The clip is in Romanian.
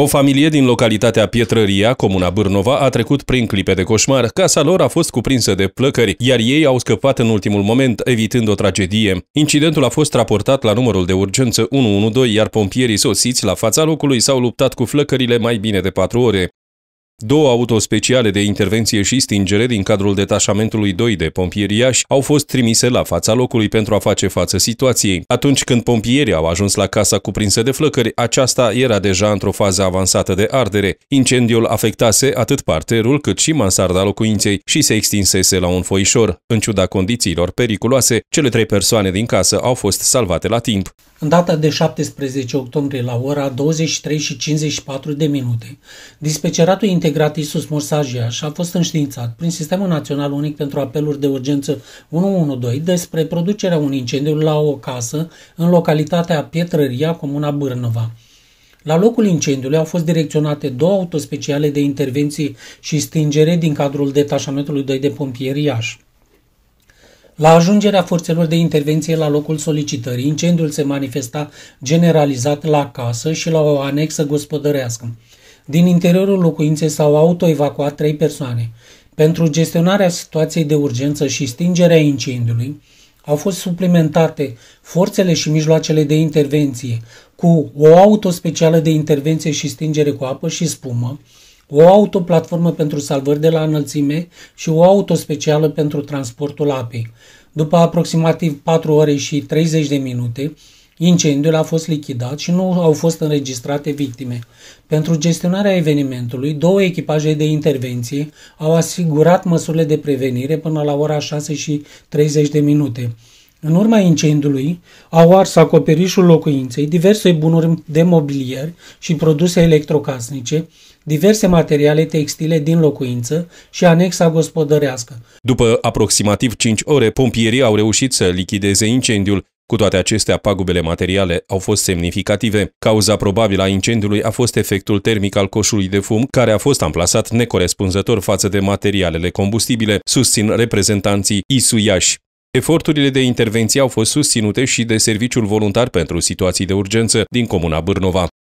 O familie din localitatea Pietrăria, comuna Bârnova, a trecut prin clipe de coșmar. Casa lor a fost cuprinsă de plăcări, iar ei au scăpat în ultimul moment, evitând o tragedie. Incidentul a fost raportat la numărul de urgență 112, iar pompierii sosiți la fața locului s-au luptat cu flăcările mai bine de patru ore. Două autospeciale de intervenție și stingere din cadrul detașamentului 2 de pompieri Iași au fost trimise la fața locului pentru a face față situației. Atunci când pompierii au ajuns la casa cuprinsă de flăcări, aceasta era deja într-o fază avansată de ardere. Incendiul afectase atât parterul cât și mansarda locuinței și se extinsese la un foișor. În ciuda condițiilor periculoase, cele trei persoane din casă au fost salvate la timp. În data de 17 octombrie la ora 23 și 54 de minute, dispeceratul integral integrat Isus Mursajia și a fost înștiințat prin Sistemul Național Unic pentru Apeluri de Urgență 112 despre producerea unui incendiu la o casă în localitatea Pietrăria, comuna Bârnova. La locul incendiului au fost direcționate două autospeciale de intervenție și stingere din cadrul detașamentului 2 de pompieri Iași. La ajungerea forțelor de intervenție la locul solicitării, incendiul se manifesta generalizat la casă și la o anexă gospodărească. Din interiorul locuinței s-au autoevacuat trei persoane. Pentru gestionarea situației de urgență și stingerea incendiului, au fost suplimentate forțele și mijloacele de intervenție cu o auto specială de intervenție și stingere cu apă și spumă, o autoplatformă pentru salvări de la înălțime și o auto specială pentru transportul apei. După aproximativ 4 ore și 30 de minute, Incendiul a fost lichidat și nu au fost înregistrate victime. Pentru gestionarea evenimentului, două echipaje de intervenție au asigurat măsurile de prevenire până la ora 6 și 30 de minute. În urma incendiului, au ars acoperișul locuinței, diverse bunuri de mobilier și produse electrocasnice, diverse materiale textile din locuință și anexa gospodărească. După aproximativ 5 ore, pompierii au reușit să lichideze incendiul, cu toate acestea, pagubele materiale au fost semnificative. Cauza probabilă a incendiului a fost efectul termic al coșului de fum, care a fost amplasat necorespunzător față de materialele combustibile, susțin reprezentanții ISU Iași. Eforturile de intervenție au fost susținute și de Serviciul Voluntar pentru Situații de Urgență din Comuna Bârnova.